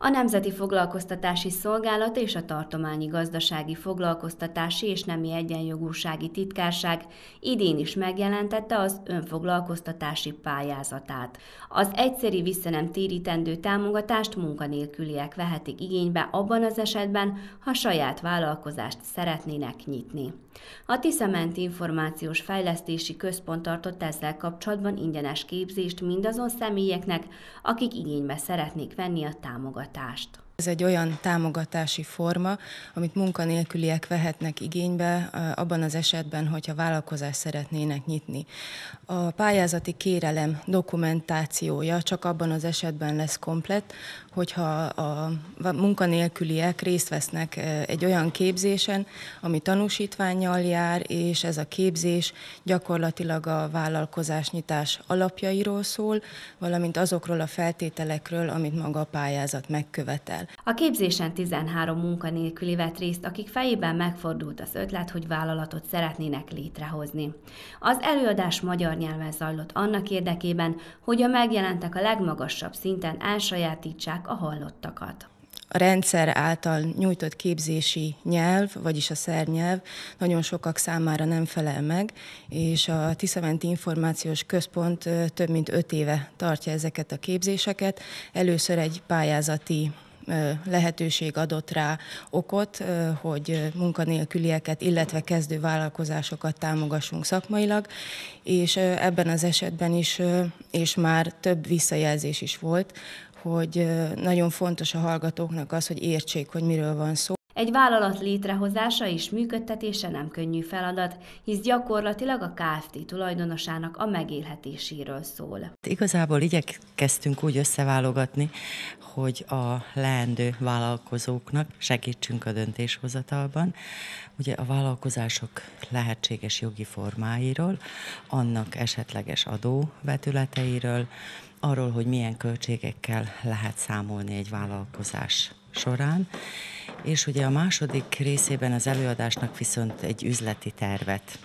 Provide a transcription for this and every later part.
a Nemzeti Foglalkoztatási Szolgálat és a Tartományi Gazdasági Foglalkoztatási és Nemi Egyenjogúsági Titkárság idén is megjelentette az önfoglalkoztatási pályázatát. Az egyszeri visszanem térítendő támogatást munkanélküliek vehetik igénybe abban az esetben, ha saját vállalkozást szeretnének nyitni. A Tiszament Információs Fejlesztési Központ tartott ezzel kapcsolatban ingyenes képzést mindazon személyeknek, akik igénybe szeretnék venni a támogatást. Ez egy olyan támogatási forma, amit munkanélküliek vehetnek igénybe abban az esetben, hogyha vállalkozást szeretnének nyitni. A pályázati kérelem dokumentációja csak abban az esetben lesz komplett, hogyha a munkanélküliek részt vesznek egy olyan képzésen, ami tanúsítványjal jár, és ez a képzés gyakorlatilag a vállalkozásnyitás alapjairól szól, valamint azokról a feltételekről, amit maga a pályázat megkövetel. A képzésen 13 munkanélküli vett részt, akik fejében megfordult az ötlet, hogy vállalatot szeretnének létrehozni. Az előadás magyar nyelven zajlott annak érdekében, hogy a megjelentek a legmagasabb szinten elsajátítsák a hallottakat a rendszer által nyújtott képzési nyelv, vagyis a szernyelv nagyon sokak számára nem felel meg, és a Tiszaventi Információs Központ több mint öt éve tartja ezeket a képzéseket. Először egy pályázati lehetőség adott rá okot, hogy munkanélkülieket, illetve kezdő vállalkozásokat támogassunk szakmailag, és ebben az esetben is, és már több visszajelzés is volt, hogy nagyon fontos a hallgatóknak az, hogy értsék, hogy miről van szó. Egy vállalat létrehozása és működtetése nem könnyű feladat, hisz gyakorlatilag a KFT tulajdonosának a megélhetéséről szól. Igazából igyekeztünk úgy összeválogatni, hogy a leendő vállalkozóknak segítsünk a döntéshozatalban. Ugye a vállalkozások lehetséges jogi formáiról, annak esetleges adóvetületeiről, arról, hogy milyen költségekkel lehet számolni egy vállalkozás során. És ugye a második részében az előadásnak viszont egy üzleti tervet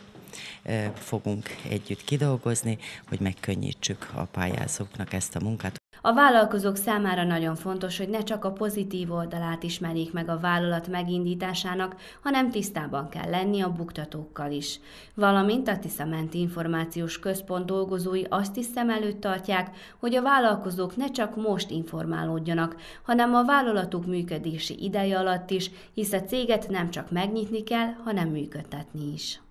fogunk együtt kidolgozni, hogy megkönnyítsük a pályázóknak ezt a munkát. A vállalkozók számára nagyon fontos, hogy ne csak a pozitív oldalát ismerjék meg a vállalat megindításának, hanem tisztában kell lenni a buktatókkal is. Valamint a Tiszamenti Információs Központ dolgozói azt is szem előtt tartják, hogy a vállalkozók ne csak most informálódjanak, hanem a vállalatuk működési ideje alatt is, hisz a céget nem csak megnyitni kell, hanem működtetni is.